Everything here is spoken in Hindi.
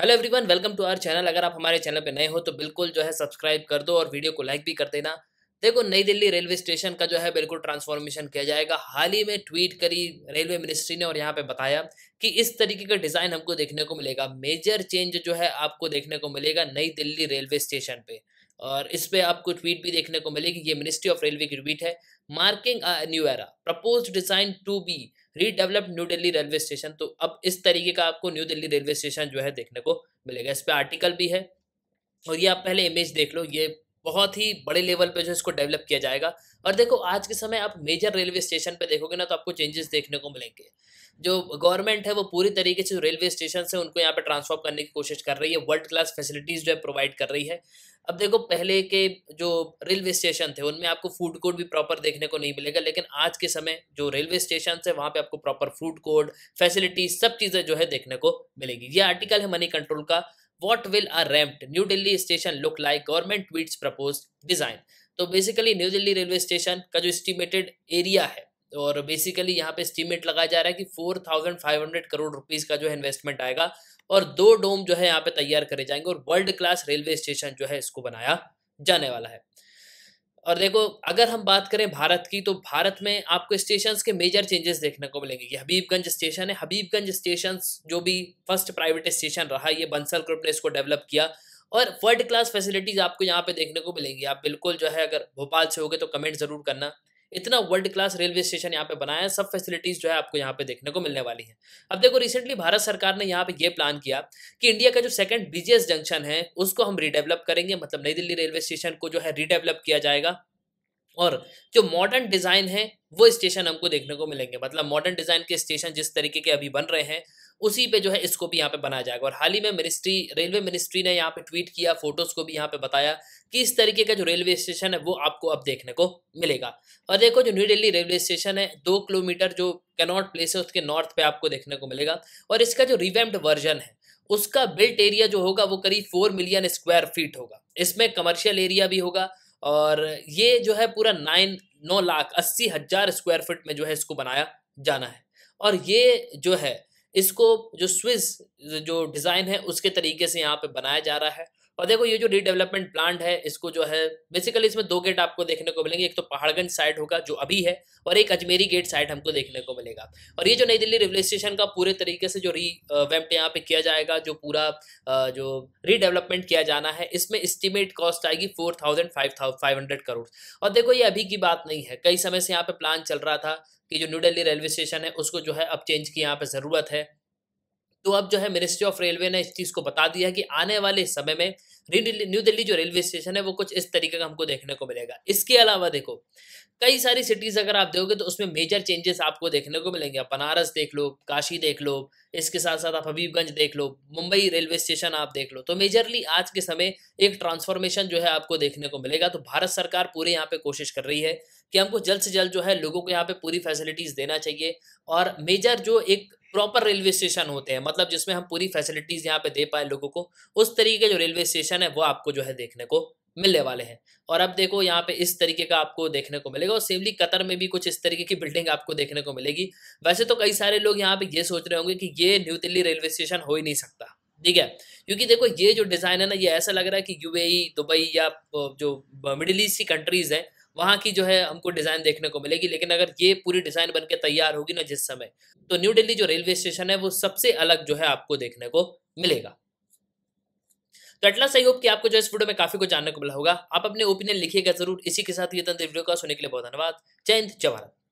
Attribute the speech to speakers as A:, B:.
A: hello everyone welcome to our channel अगर आप हमारे चैनल पे नए हो तो बिल्कुल जो है सब्सक्राइब कर दो और वीडियो को लाइक भी कर देना देखो नई दिल्ली रेलवे स्टेशन का जो है बिल्कुल ट्रांसफॉर्मेशन किया जाएगा हाल ही में ट्वीट करी रेलवे मिनिस्ट्री ने और यहाँ पे बताया कि इस तरीके का डिज़ाइन हमको देखने को मिलेगा मेजर चेंज जो है आपको देखने को मिलेगा नई दिल्ली रेलवे स्टेशन पे और इस पर आपको ट्वीट भी देखने को मिलेगी ये मिनिस्ट्री ऑफ रेलवे की ट्वीट है marking new era propose design to be redevelop New Delhi railway station तो अब इस तरीके का आपको न्यू दिल्ली रेलवे स्टेशन जो है देखने को मिलेगा इस पर आर्टिकल भी है और ये आप पहले इमेज देख लो ये बहुत ही बड़े लेवल पे जो इसको डेवलप किया जाएगा और देखो आज के समय आप मेजर रेलवे स्टेशन पे देखोगे ना तो आपको चेंजेस देखने को मिलेंगे जो गवर्नमेंट है वो पूरी तरीके से रेलवे स्टेशन से उनको यहाँ पे ट्रांसफॉर्म करने की कोशिश कर रही है वर्ल्ड क्लास फैसिलिटीज़ जो है प्रोवाइड कर रही है अब देखो पहले के जो रेलवे स्टेशन थे उनमें आपको फूड कोर्ट भी प्रॉपर देखने को नहीं मिलेगा लेकिन आज के समय जो रेलवे स्टेशन है वहाँ पे आपको प्रॉपर फूड कोर्ट फैसिलिटीज सब चीज़ें जो है देखने को मिलेगी ये आर्टिकल है मनी कंट्रोल का what will are ramped New Delhi station look like government tweet propose design तो basically New Delhi railway station का जो एस्टिमेटेड एरिया है और बेसिकली यहाँ पे एस्टिमेट लगाया जा रहा है कि four thousand five hundred crore rupees का जो है इन्वेस्टमेंट आएगा और दो डोम जो है यहाँ पे तैयार करे जाएंगे और वर्ल्ड क्लास रेलवे स्टेशन जो है इसको बनाया जाने वाला है और देखो अगर हम बात करें भारत की तो भारत में आपको स्टेशन के मेजर चेंजेस देखने को मिलेंगे ये हबीबगंज स्टेशन है हबीबगंज स्टेशन जो भी फर्स्ट प्राइवेट स्टेशन रहा ये बंसल ग्रुप ने इसको डेवलप किया और वर्ल्ड क्लास फैसिलिटीज़ आपको यहाँ पे देखने को मिलेंगी आप बिल्कुल जो है अगर भोपाल से होगे तो कमेंट ज़रूर करना इतना वर्ल्ड क्लास रेलवे स्टेशन यहाँ पे बनाया है सब फैसिलिटीज़ जो है आपको यहाँ पे देखने को मिलने वाली है अब देखो रिसेंटली भारत सरकार ने यहाँ पे ये प्लान किया कि इंडिया का जो सेकंड बिजिएस्ट जंक्शन है उसको हम रीडेवलप करेंगे मतलब नई दिल्ली रेलवे स्टेशन को जो है रीडेवलप किया जाएगा और जो मॉडर्न डिज़ाइन है वो स्टेशन हमको देखने को मिलेंगे मतलब मॉडर्न डिज़ाइन के स्टेशन जिस तरीके के अभी बन रहे हैं उसी पे जो है इसको भी यहाँ पे बनाया जाएगा और हाल ही में मिनिस्ट्री रेलवे मिनिस्ट्री ने यहाँ पे ट्वीट किया फोटोज़ को भी यहाँ पे बताया कि इस तरीके का जो रेलवे स्टेशन है वो आपको अब देखने को मिलेगा और देखो जो न्यू दिल्ली रेलवे स्टेशन है दो किलोमीटर जो कैनॉट प्लेस है उसके नॉर्थ पे आपको देखने को मिलेगा और इसका जो रिवेम्प्ड वर्जन है उसका बिल्ट एरिया जो होगा वो करीब फोर मिलियन स्क्वायर फीट होगा इसमें कमर्शियल एरिया भी होगा और ये जो है पूरा नाइन नौ लाख अस्सी हज़ार स्क्वायर फीट में जो है इसको बनाया जाना है और ये जो है इसको जो स्विज जो डिज़ाइन है उसके तरीके से यहाँ पे बनाया जा रहा है और देखो ये जो रीडेवलपमेंट प्लांट है इसको जो है बेसिकली इसमें दो गेट आपको देखने को मिलेंगे एक तो पहाड़गंज साइड होगा जो अभी है और एक अजमेरी गेट साइड हमको देखने को मिलेगा और ये जो नई दिल्ली रेलवे स्टेशन का पूरे तरीके से जो रीवैम्प यहाँ पे किया जाएगा जो पूरा जो रीडेवलपमेंट किया जाना है इसमें इस्टीमेट कॉस्ट आएगी four thousand five hundred crore और देखो ये अभी की बात नहीं है कई समय से यहाँ पे प्लान चल रहा था कि जो न्यू दिल्ली रेलवे स्टेशन है उसको जो है अब चेंज की यहाँ पे ज़रूरत है तो अब जो है मिनिस्ट्री ऑफ रेलवे ने इस चीज़ को बता दिया कि आने वाले समय में न्यू दिल्ली जो रेलवे स्टेशन है वो कुछ इस तरीके का हमको देखने को मिलेगा इसके अलावा देखो कई सारी सिटीज़ अगर आप देखोगे तो उसमें मेजर चेंजेस आपको देखने को मिलेंगे आप बनारस देख लो काशी देख लो इसके साथ साथ आप हबीबगंज देख लो मुंबई रेलवे स्टेशन आप देख लो तो मेजरली आज के समय एक ट्रांसफॉर्मेशन जो है आपको देखने को मिलेगा तो भारत सरकार पूरे यहाँ पे कोशिश कर रही है कि हमको जल्द से जल्द जो है लोगों को यहाँ पे पूरी फैसिलिटीज़ देना चाहिए और मेजर जो एक प्रॉपर रेलवे स्टेशन होते हैं मतलब जिसमें हम पूरी फैसिलिटीज यहाँ पे दे पाए लोगों को उस तरीके जो रेलवे स्टेशन है वो आपको जो है देखने को मिलने वाले हैं और अब देखो यहाँ पे इस तरीके का आपको देखने को मिलेगा और सेमली कतर में भी कुछ इस तरीके की बिल्डिंग आपको देखने को मिलेगी वैसे तो कई सारे लोग यहाँ पे ये सोच रहे होंगे कि ये न्यू दिल्ली रेलवे स्टेशन हो ही नहीं सकता ठीक है क्योंकि देखो ये जो डिज़ाइन है ना ये ऐसा लग रहा है कि यूएई दुबई e, या जो मिडिल ईस्ट की कंट्रीज़ हैं वहाँ की जो है हमको डिज़ाइन देखने को मिलेगी लेकिन अगर ये पूरी डिज़ाइन बनके तैयार होगी ना जिस समय तो न्यू दिल्ली जो रेलवे स्टेशन है वो सबसे अलग जो है आपको देखने को मिलेगा तो अटला सही होप कि आपको जो इस वीडियो में काफी कुछ जानने को मिला होगा आप अपने ओपिनियन लिखिएगा जरूर इसी के साथ ये तंत्र वीडियो का सुनने के लिए बहुत धन्यवाद जय हिंद जय भारत